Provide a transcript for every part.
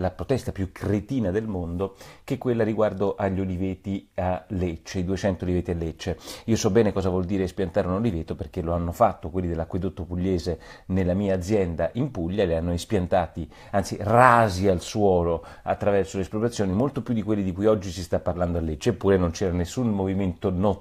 la protesta più cretina del mondo, che è quella riguardo agli oliveti a Lecce, i 200 oliveti a Lecce. Io so bene cosa vuol dire spiantare un oliveto perché lo hanno fatto quelli dell'acquedotto pugliese nella mia azienda in Puglia, li hanno espiantati, anzi rasi al suolo attraverso le espropriazioni, molto più di quelli di cui oggi si sta parlando a Lecce, eppure non c'era nessun movimento no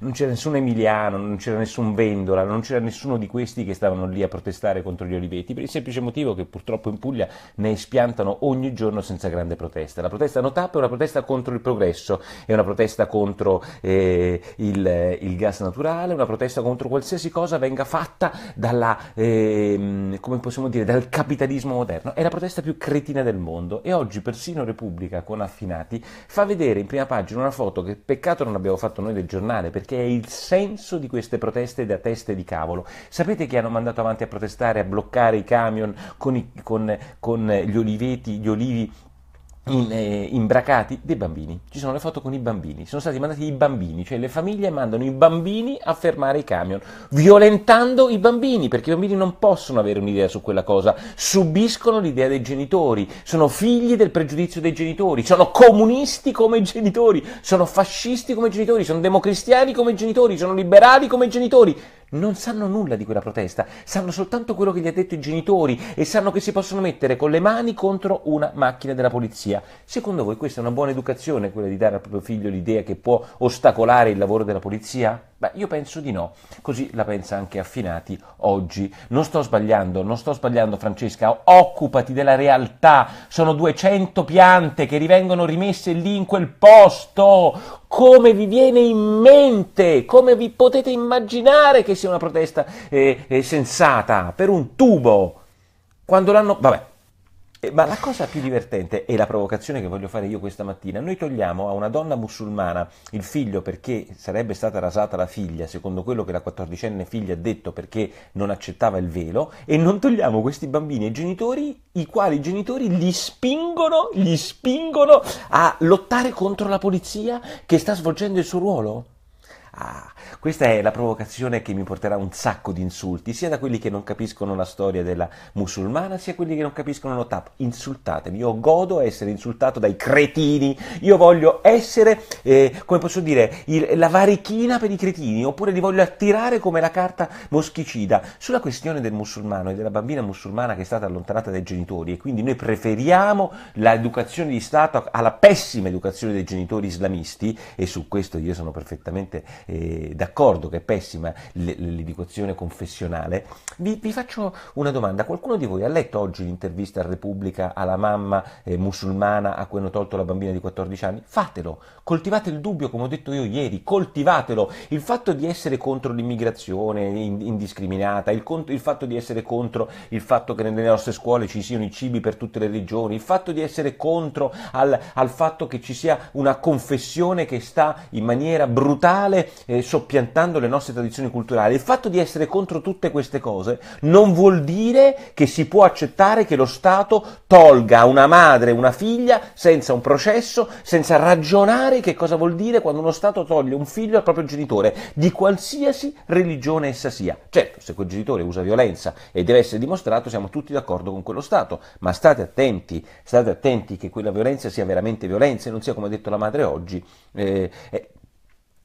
non c'era nessun Emiliano, non c'era nessun Vendola, non c'era nessuno di questi che stavano lì a protestare contro gli Oliveti, per il semplice motivo che purtroppo in Puglia ne spiantano ogni giorno senza grande protesta. La protesta no tap è una protesta contro il progresso, è una protesta contro eh, il, eh, il, gas naturale, è una protesta contro qualsiasi cosa venga fatta dalla, eh, dire, dal capitalismo moderno. È la protesta più cretina del mondo e oggi persino Repubblica con Affinati fa vedere in prima pagina una foto che peccato non abbiamo fatto noi del giornale male perché è il senso di queste proteste da teste di cavolo. Sapete che hanno mandato avanti a protestare, a bloccare i camion con, i, con, con gli oliveti, gli olivi in, eh, imbracati dei bambini. Ci sono le foto con i bambini, sono stati mandati i bambini, cioè le famiglie mandano i bambini a fermare i camion, violentando i bambini, perché i bambini non possono avere un'idea su quella cosa, subiscono l'idea dei genitori, sono figli del pregiudizio dei genitori, sono comunisti come genitori, sono fascisti come genitori, sono democristiani come genitori, sono liberali come genitori non sanno nulla di quella protesta, sanno soltanto quello che gli ha detto i genitori e sanno che si possono mettere con le mani contro una macchina della polizia. Secondo voi questa è una buona educazione, quella di dare al proprio figlio l'idea che può ostacolare il lavoro della polizia? Beh, io penso di no, così la pensa anche Affinati oggi. Non sto sbagliando, non sto sbagliando Francesca, occupati della realtà, sono 200 piante che rivengono rimesse lì in quel posto, come vi viene in mente, come vi potete immaginare che sia una protesta eh, eh, sensata per un tubo, quando l'hanno... vabbè, eh, ma la cosa più divertente e la provocazione che voglio fare io questa mattina. Noi togliamo a una donna musulmana il figlio perché sarebbe stata rasata la figlia, secondo quello che la quattordicenne figlia ha detto perché non accettava il velo, e non togliamo questi bambini ai genitori, i quali i genitori li spingono, li spingono a lottare contro la polizia che sta svolgendo il suo ruolo. Ah, questa è la provocazione che mi porterà un sacco di insulti, sia da quelli che non capiscono la storia della musulmana, sia quelli che non capiscono lo tap. Insultatemi, io godo essere insultato dai cretini, io voglio essere, eh, come posso dire, il, la varichina per i cretini, oppure li voglio attirare come la carta moschicida. Sulla questione del musulmano e della bambina musulmana che è stata allontanata dai genitori e quindi noi preferiamo l'educazione di Stato alla pessima educazione dei genitori islamisti, e su questo io sono perfettamente eh, d'accordo che è pessima l'educazione confessionale, vi, vi, faccio una domanda. Qualcuno di voi ha letto oggi l'intervista a Repubblica alla mamma eh, musulmana a cui hanno tolto la bambina di 14 anni? Fatelo, coltivate il dubbio come ho detto io ieri, coltivatelo. Il fatto di essere contro l'immigrazione indiscriminata, il, cont- il fatto di essere contro il fatto che nelle nostre scuole ci siano i cibi per tutte le regioni, il fatto di essere contro al, al fatto che ci sia una confessione che sta in maniera brutale eh, soppiantando le nostre tradizioni culturali. Il fatto di essere contro tutte queste cose non vuol dire che si può accettare che lo Stato tolga a una madre una figlia senza un processo, senza ragionare che cosa vuol dire quando uno Stato toglie un figlio al proprio genitore, di qualsiasi religione essa sia. Certo, se quel genitore usa violenza e deve essere dimostrato, siamo tutti d'accordo con quello Stato, ma state attenti, state attenti che quella violenza sia veramente violenza e non sia, come ha detto la madre oggi, eh, eh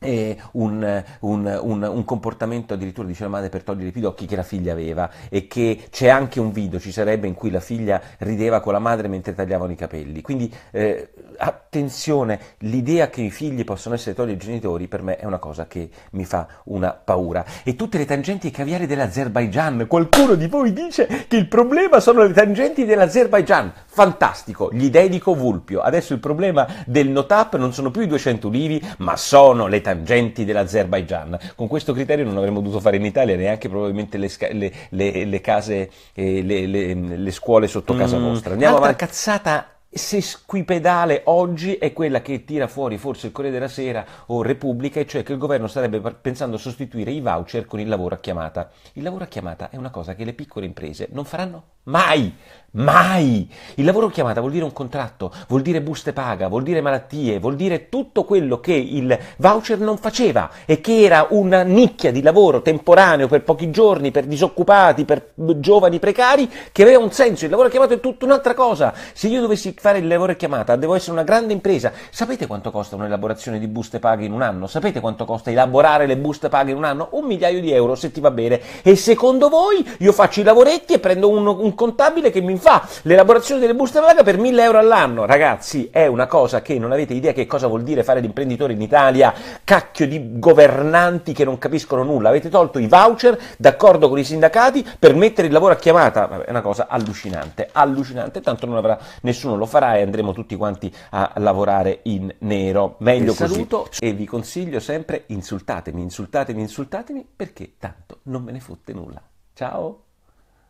e un, un, un, un, comportamento addirittura dice la madre per togliere i pidocchi che la figlia aveva e che c'è anche un video ci sarebbe in cui la figlia rideva con la madre mentre tagliavano i capelli quindi eh, attenzione, l'idea che i figli possono essere tolti ai genitori per me è una cosa che mi fa una paura. E tutte le tangenti e caviali dell'Azerbaigian, qualcuno di voi dice che il problema sono le tangenti dell'Azerbaigian, fantastico, gli dedico Vulpio. Adesso il problema del NOTAP non sono più i 200 ulivi, ma sono le tangenti dell'Azerbaigian. Con questo criterio non avremmo dovuto fare in Italia neanche probabilmente le, sca- le, le, le case, eh, le, scuole sotto casa mm, vostra. Andiamo avanti. cazzata sesquipedale oggi è quella che tira fuori forse il Corriere della Sera o Repubblica, e cioè che il governo starebbe pensando a sostituire i voucher con il lavoro a chiamata. Il lavoro a chiamata è una cosa che le piccole imprese non faranno Mai! Mai! Il lavoro chiamata vuol dire un contratto, vuol dire buste paga, vuol dire malattie, vuol dire tutto quello che il voucher non faceva e che era una nicchia di lavoro temporaneo per pochi giorni, per disoccupati, per giovani precari, che aveva un senso. Il lavoro chiamato è tutta un'altra cosa. Se io dovessi fare il lavoro chiamata, devo essere una grande impresa. Sapete quanto costa un'elaborazione di buste paga in un anno? Sapete quanto costa elaborare le buste paga in un anno? Un migliaio di euro se ti va bene. E secondo voi io faccio i lavoretti e prendo un, un contabile che mi fa l'elaborazione delle buste paga per 1000 euro all'anno. Ragazzi, è una cosa che non avete idea che cosa vuol dire fare l'imprenditore in Italia, cacchio di governanti che non capiscono nulla. Avete tolto i voucher d'accordo con i sindacati per mettere il lavoro a chiamata. Vabbè, è una cosa allucinante, allucinante, tanto non avrà nessuno lo farà e andremo tutti quanti a lavorare in nero. Meglio Vi saluto e vi consiglio sempre insultatemi, insultatemi, insultatemi perché tanto non me ne fotte nulla. Ciao!